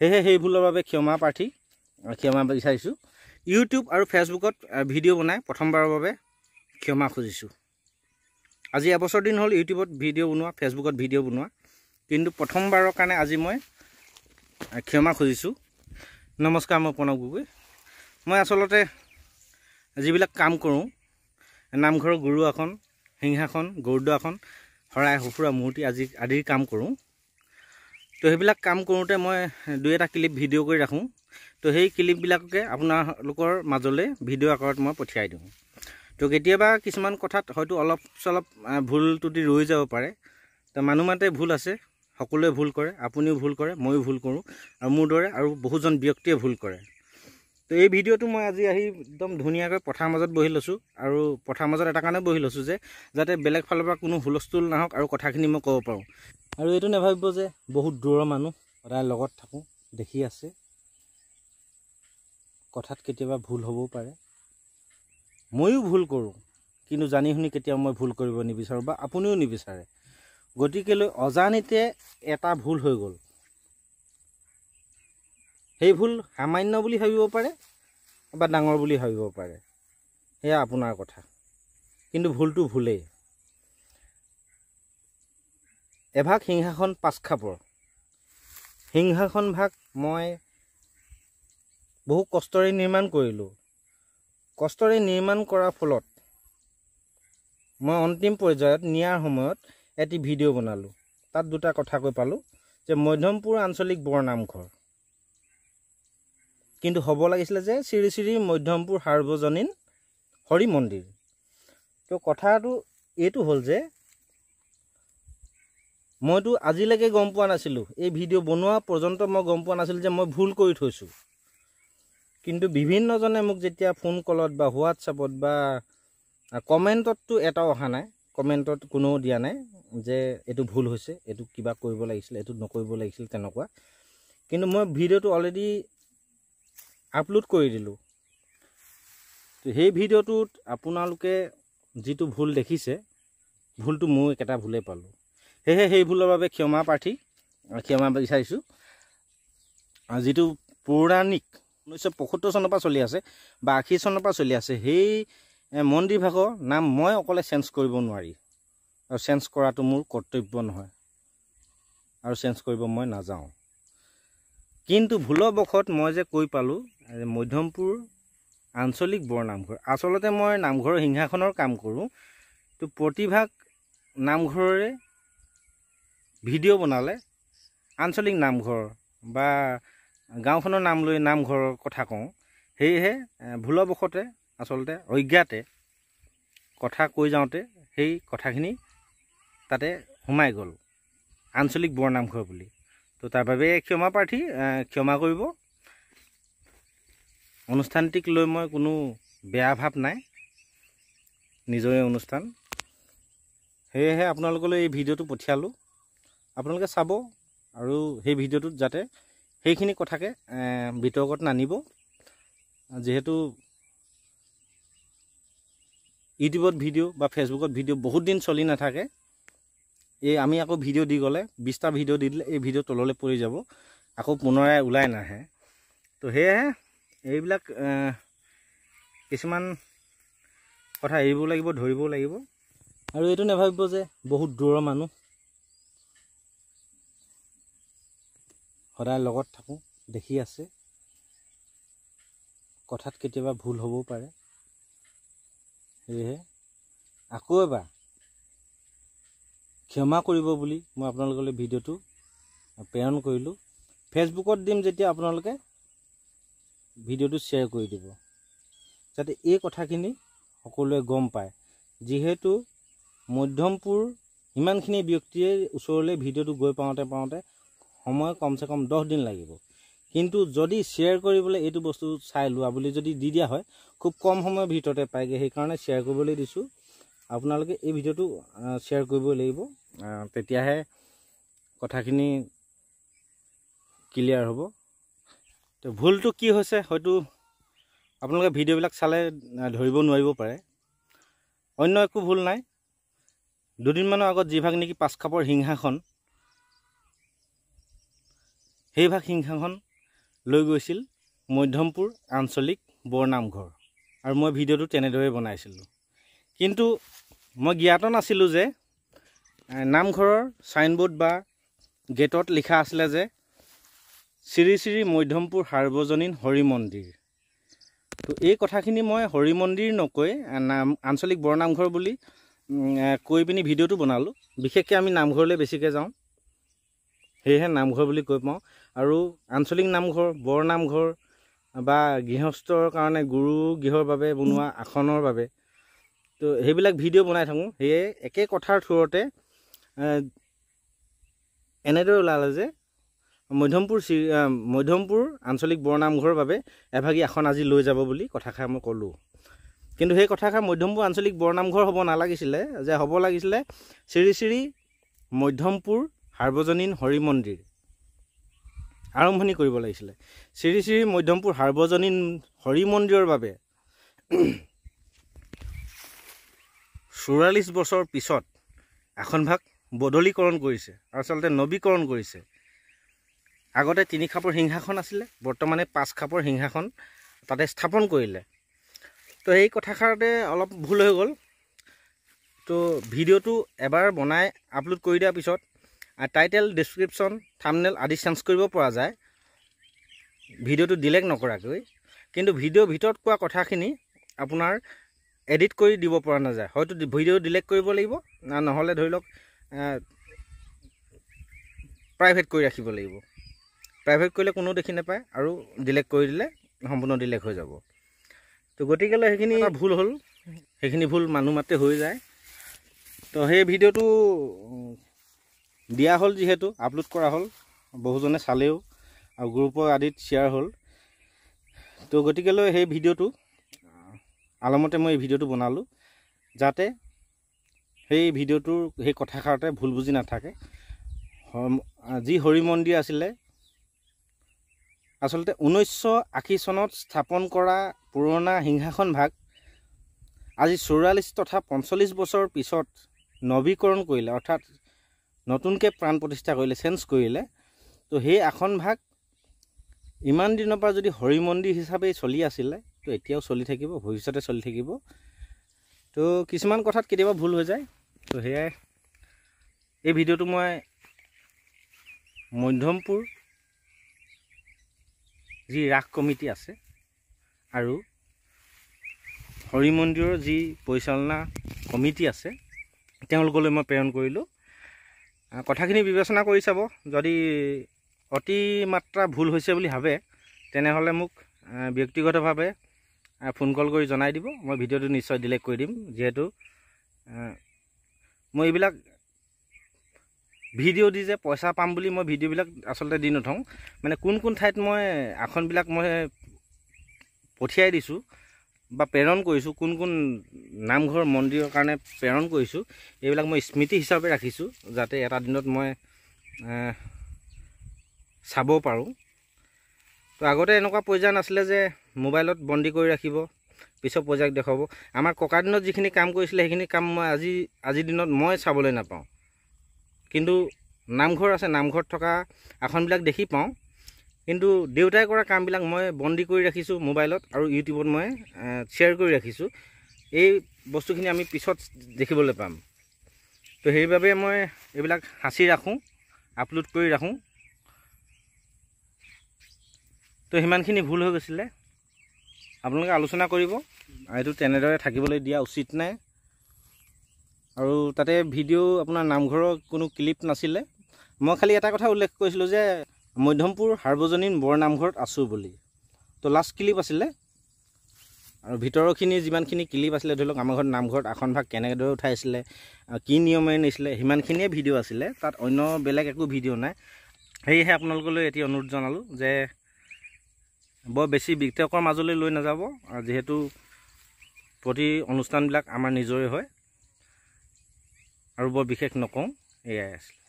সেয়েহে সেই ভুলৰ বাবে ক্ষমা প্ৰাৰ্থী ক্ষমা বিচাৰিছোঁ ইউটিউব আৰু ফেচবুকত ভিডিঅ' বনাই প্ৰথমবাৰৰ বাবে ক্ষমা খুজিছোঁ আজি এবছৰ দিন হ'ল ইউটিউবত ভিডিঅ' বনোৱা ফেচবুকত ভিডিঅ' বনোৱা কিন্তু প্ৰথমবাৰৰ কাৰণে আজি মই ক্ষমা খুজিছোঁ নমস্কাৰ মই প্ৰণৱ গগৈ মই আচলতে যিবিলাক কাম কৰোঁ নামঘৰৰ গৰু আসন সিংহাসন গৰুদ্বাসন শৰাই সঁফুৰা মূৰ্তি আজি আদিৰ কাম কৰোঁ তো সেইবিলাক কাম কৰোঁতে মই দুই এটা ক্লিপ ভিডিঅ' কৰি ৰাখোঁ তো সেই ক্লিপবিলাককে আপোনালোকৰ মাজলৈ ভিডিঅ' আকাৰত মই পঠিয়াই দিওঁ তো কেতিয়াবা কিছুমান কথাত হয়তো অলপ চলপ ভুল ত্ৰুটি ৰৈ যাব পাৰে তো মানুহ মাতে ভুল আছে সকলোৱে ভুল কৰে আপুনিও ভুল কৰে ময়ো ভুল কৰোঁ আৰু মোৰ দৰে আৰু বহুজন ব্যক্তিয়ে ভুল কৰে তো এই ভিডিঅ'টো মই আজি আহি একদম ধুনীয়াকৈ পথাৰ মাজত বহি লৈছোঁ আৰু পথাৰ মাজত এটা কাৰণে বহি লৈছোঁ যে যাতে বেলেগ ফালৰ পৰা কোনো হুলস্থুল নাহক আৰু কথাখিনি মই ক'ব পাৰোঁ আৰু এইটো নাভাবিব যে বহুত দূৰৰ মানুহ সদায় লগত থাকোঁ দেখি আছে কথাত কেতিয়াবা ভুল হ'বও পাৰে ময়ো ভুল কৰোঁ কিন্তু জানি শুনি কেতিয়াও মই ভুল কৰিব নিবিচাৰোঁ বা আপুনিও নিবিচাৰে গতিকেলৈ অজানিতে এটা ভুল হৈ গ'ল সেই ভুল সামান্য বুলি ভাবিব পাৰে বা ডাঙৰ বুলি ভাবিব পাৰে সেয়া আপোনাৰ কথা কিন্তু ভুলটো ভুলেই এভাগ সিংহাসন পাঁচখাপৰ সিংহাসন ভাগ মই বহু কষ্টৰে নিৰ্মাণ কৰিলোঁ কষ্টৰে নিৰ্মাণ কৰাৰ ফলত মই অন্তিম পৰ্যায়ত নিয়াৰ সময়ত এটি ভিডিঅ' বনালোঁ তাত দুটা কথা কৈ পালোঁ যে মধ্যমপুৰ আঞ্চলিক বৰনামঘৰ কিন্তু হ'ব লাগিছিলে যে শ্ৰী শ্ৰী মধ্যমপুৰ সাৰ্বজনীন হৰি মন্দিৰ ত' কথাটো এইটো হ'ল যে মইতো আজিলৈকে গম পোৱা নাছিলোঁ এই ভিডিঅ' বনোৱা পৰ্যন্ত মই গম পোৱা নাছিলোঁ যে মই ভুল কৰি থৈছোঁ কিন্তু বিভিন্নজনে মোক যেতিয়া ফোন কলত বা হোৱাটছআপত বা কমেণ্টততো এটাও অহা নাই কমেণ্টত কোনো দিয়া নাই যে এইটো ভুল হৈছে এইটো কিবা কৰিব লাগিছিল এইটো নকৰিব লাগিছিল তেনেকুৱা কিন্তু মই ভিডিঅ'টো অলৰেডি আপলোড কৰি দিলোঁ সেই ভিডিঅ'টোত আপোনালোকে যিটো ভুল দেখিছে ভুলটো মোৰ একেটা ভুলেই পালোঁ সেয়েহে সেই ভুলৰ বাবে ক্ষমা প্ৰাৰ্থী ক্ষমা বিচাৰিছোঁ যিটো পৌৰাণিক ঊনৈছশ পয়সত্তৰ চনৰ পৰা চলি আছে বা আশী চনৰ পৰা চলি আছে সেই মন্দিৰ ভাগৰ নাম মই অকলে চেঞ্জ কৰিব নোৱাৰি আৰু চেঞ্জ কৰাটো মোৰ কৰ্তব্য নহয় আৰু চেঞ্জ কৰিব মই নাযাওঁ কিন্তু ভুলবশত মই যে কৈ পালোঁ মধ্যমপুৰ আঞ্চলিক বৰনামঘৰ আচলতে মই নামঘৰৰ সিংহাসনৰ কাম কৰোঁ তো প্ৰতিভাগ নামঘৰৰে ভিডিঅ' বনালে আঞ্চলিক নামঘৰ বা গাঁওখনৰ নাম লৈ নামঘৰৰ কথা কওঁ সেয়েহে ভুলবশতে আচলতে অজ্ঞাতে কথা কৈ যাওঁতে সেই কথাখিনি তাতে সোমাই গ'ল আঞ্চলিক বৰনামঘৰ বুলি তো তাৰ বাবে ক্ষমা প্ৰাৰ্থী ক্ষমা কৰিব অনুষ্ঠানটিক লৈ মই কোনো বেয়া ভাৱ নাই নিজৰে অনুষ্ঠান সেয়েহে আপোনালোকলৈ এই ভিডিঅ'টো পঠিয়ালোঁ আপোনালোকে চাব আৰু সেই ভিডিঅ'টোত যাতে সেইখিনি কথাকে বিতৰ্কত নানিব যিহেতু ইউটিউবত ভিডিঅ' বা ফেচবুকত ভিডিঅ' বহুত দিন চলি নাথাকে এই আমি আকৌ ভিডিঅ' দি গ'লে বিছটা ভিডিঅ' দি দিলে এই ভিডিঅ' তললৈ পৰি যাব আকৌ পুনৰাই ওলাই নাহে তো সেয়েহে এইবিলাক কিছুমান কথা এৰিব লাগিব ধৰিব লাগিব আৰু এইটো নাভাবিব যে বহুত দূৰৰ মানুহ সদায় লগত থাকোঁ দেখি আছে কথাত কেতিয়াবা ভুল হ'বও পাৰে সেয়েহে আকৌ এবাৰ ক্ষমা কৰিব বুলি মই আপোনালোকলৈ ভিডিঅ'টো প্ৰেৰণ কৰিলোঁ ফেচবুকত দিম যেতিয়া আপোনালোকে ভিডিঅ'টো শ্বেয়াৰ কৰি দিব যাতে এই কথাখিনি সকলোৱে গম পায় যিহেতু মধ্যমপুৰ ইমানখিনি ব্যক্তিয়ে ওচৰলৈ ভিডিঅ'টো গৈ পাওঁতে পাওঁতে সময় কমচে কম দহ দিন লাগিব কিন্তু যদি শ্বেয়াৰ কৰিবলৈ এইটো বস্তু চাই লোৱা বুলি যদি দি দিয়া হয় খুব কম সময়ৰ ভিতৰতে পায়গৈ সেইকাৰণে শ্বেয়াৰ কৰিবলৈ দিছোঁ আপোনালোকে এই ভিডিঅ'টো শ্বেয়াৰ কৰিব লাগিব তেতিয়াহে কথাখিনি ক্লিয়াৰ হ'ব তো ভুলটো কি হৈছে হয়তো আপোনালোকে ভিডিঅ'বিলাক চালে ধৰিব নোৱাৰিব পাৰে অন্য একো ভুল নাই দুদিনমানৰ আগত যিভাগ নেকি পাঁচখাপৰ সিংহাসন সেইভাগ সিংহাসন লৈ গৈছিল মধ্যমপুৰ আঞ্চলিক বৰনামঘৰ আৰু মই ভিডিঅ'টো তেনেদৰে বনাইছিলোঁ কিন্তু মই জ্ঞাত নাছিলোঁ যে নামঘৰৰ ছাইনবোৰ্ড বা গেটত লিখা আছিলে যে শ্ৰী শ্ৰী মধ্যমপুৰ সাৰ্বজনীন হৰি মন্দিৰ তো এই কথাখিনি মই হৰি মন্দিৰ নকৈ নাম আঞ্চলিক বৰনামঘৰ বুলি কৈ পিনি ভিডিঅ'টো বনালোঁ বিশেষকৈ আমি নামঘৰলৈ বেছিকৈ যাওঁ সেয়েহে নামঘৰ বুলি কৈ পাওঁ আৰু আঞ্চলিক নামঘৰ বৰনামঘৰ বা গৃহস্থৰ কাৰণে গুৰু গৃহৰ বাবে বনোৱা আসনৰ বাবে তো সেইবিলাক ভিডিঅ' বনাই থাকোঁ সেয়ে একে কথাৰ থোৰতে এনেদৰে ওলালে যে মধ্যমপুৰ চি মধ্যমপুৰ আঞ্চলিক বৰনামঘৰৰ বাবে এভাগী আসন আজি লৈ যাব বুলি কথাষাৰ মই ক'লোঁ কিন্তু সেই কথাষাৰ মধ্যমপুৰ আঞ্চলিক বৰনামঘৰ হ'ব নালাগিছিলে যে হ'ব লাগিছিলে শ্ৰী শ্ৰী মধ্যমপুৰ সাৰ্বজনীন হৰি মন্দিৰ আৰম্ভণি কৰিব লাগিছিলে শ্ৰী শ্ৰী মধ্যমপুৰ সাৰ্বজনীন হৰি মন্দিৰৰ বাবে চৌৰাল্লিছ বছৰ পিছত এখন ভাগ বদলিকৰণ কৰিছে আচলতে নৱীকৰণ কৰিছে আগতে তিনি খাপৰ সিংহাসন আছিলে বৰ্তমানে পাঁচ খাপৰ সিংহাসন তাতে স্থাপন কৰিলে তো সেই কথাষাৰতে অলপ ভুল হৈ গ'ল তো ভিডিঅ'টো এবাৰ বনাই আপলোড কৰি দিয়াৰ পিছত টাইটেল ডিছক্ৰিপশ্যন থামনেল আদি চেঞ্জ কৰিব পৰা যায় ভিডিঅ'টো ডিলেক্ট নকৰাকৈ কিন্তু ভিডিঅ' ভিতৰত কোৱা কথাখিনি আপোনাৰ এডিট কৰি দিব পৰা নাযায় হয়তো ভিডিঅ' ডিলেক্ট কৰিব লাগিব নহ'লে ধৰি লওক প্ৰাইভেট কৰি ৰাখিব লাগিব প্ৰাইভেট কৰিলে কোনো দেখি নাপায় আৰু ডিলেক্ট কৰি দিলে সম্পূৰ্ণ ডিলেক্ট হৈ যাব তো গতিকেলৈ সেইখিনি ভুল হ'ল সেইখিনি ভুল মানুহ মাতে হৈ যায় তো সেই ভিডিঅ'টো দিয়া হ'ল যিহেতু আপলোড কৰা হ'ল বহুজনে চালেও আৰু গ্ৰুপৰ আদিত শ্বেয়াৰ হ'ল তো গতিকেলৈ সেই ভিডিঅ'টো আলমতে মই এই ভিডিঅ'টো বনালোঁ যাতে সেই ভিডিঅ'টোৰ সেই কথাষাৰতে ভুল বুজি নাথাকে যি হৰি মন্দিৰ আছিলে আচলতে ঊনৈছশ আশী চনত স্থাপন কৰা পুৰণা সিংহাসন ভাগ আজি চৌৰাল্লিছ তথা পঞ্চল্লিছ বছৰ পিছত নৱীকৰণ কৰিলে অৰ্থাৎ নতুনকৈ প্ৰাণ প্ৰতিষ্ঠা কৰিলে চেঞ্জ কৰিলে তো সেই আসন ভাগ ইমান দিনৰ পৰা যদি হৰি মন্দিৰ হিচাপেই চলি আছিলে তো এতিয়াও চলি থাকিব ভৱিষ্যতে চলি থাকিব তো কিছুমান কথাত কেতিয়াবা ভুল হৈ যায় তো সেয়াই এই ভিডিঅ'টো মই মধ্যমপুৰ যি ৰাস কমিটি আছে আৰু হৰি মন্দিৰৰ যি পৰিচালনা কমিটি আছে তেওঁলোকলৈ মই প্ৰেৰণ কৰিলোঁ কথাখিনি বিবেচনা কৰি চাব যদি অতিমাত্ৰা ভুল হৈছে বুলি ভাবে তেনেহ'লে মোক ব্যক্তিগতভাৱে ফোন কল কৰি জনাই দিব মই ভিডিঅ'টো নিশ্চয় ডিলেক্ট কৰি দিম যিহেতু মই এইবিলাক ভিডিঅ' দি যে পইচা পাম বুলি মই ভিডিঅ'বিলাক আচলতে দি নথওঁ মানে কোন কোন ঠাইত মই আসনবিলাক মই পঠিয়াই দিছোঁ বা প্ৰেৰণ কৰিছোঁ কোন কোন নামঘৰ মন্দিৰৰ কাৰণে প্ৰেৰণ কৰিছোঁ এইবিলাক মই স্মৃতি হিচাপে ৰাখিছোঁ যাতে এটা দিনত মই চাব পাৰোঁ তো আগতে এনেকুৱা পৰ্যায় নাছিলে যে মোবাইলত বন্দী কৰি ৰাখিব পিছৰ পৰ্যায়ক দেখুৱাব আমাৰ ককা দিনত যিখিনি কাম কৰিছিলে সেইখিনি কাম মই আজি আজিৰ দিনত মই চাবলৈ নাপাওঁ কিন্তু নামঘৰ আছে নামঘৰত থকা আসনবিলাক দেখি পাওঁ কিন্তু দেউতাই কৰা কামবিলাক মই বন্দী কৰি ৰাখিছোঁ মোবাইলত আৰু ইউটিউবত মই শ্বেয়াৰ কৰি ৰাখিছোঁ এই বস্তুখিনি আমি পিছত দেখিবলৈ পাম তো সেইবাবে মই এইবিলাক সাঁচি ৰাখোঁ আপলোড কৰি ৰাখোঁ তো সিমানখিনি ভুল হৈ গৈছিলে আপোনালোকে আলোচনা কৰিব এইটো তেনেদৰে থাকিবলৈ দিয়া উচিত নাই আৰু তাতে ভিডিঅ' আপোনাৰ নামঘৰৰ কোনো ক্লিপ নাছিলে মই খালি এটা কথা উল্লেখ কৰিছিলোঁ যে মধ্যমপুৰ সাৰ্বজনীন বৰনামঘৰত আছোঁ বুলি তো লাষ্ট ক্লিপ আছিলে আৰু ভিতৰৰখিনি যিমানখিনি ক্লিপ আছিলে ধৰি লওক আমাৰ ঘৰত নামঘৰত আসন ভাগ কেনেদৰে উঠাইছিলে কি নিয়মেৰে নিছিলে সিমানখিনিয়ে ভিডিঅ' আছিলে তাত অন্য বেলেগ একো ভিডিঅ' নাই সেয়েহে আপোনালোকলৈ এটি অনুৰোধ জনালোঁ যে বৰ বেছি বিতৰ্কৰ মাজলৈ লৈ নাযাব যিহেতু প্ৰতি অনুষ্ঠানবিলাক আমাৰ নিজৰে হয় আৰু বৰ বিশেষ নকওঁ এয়াই আছিলে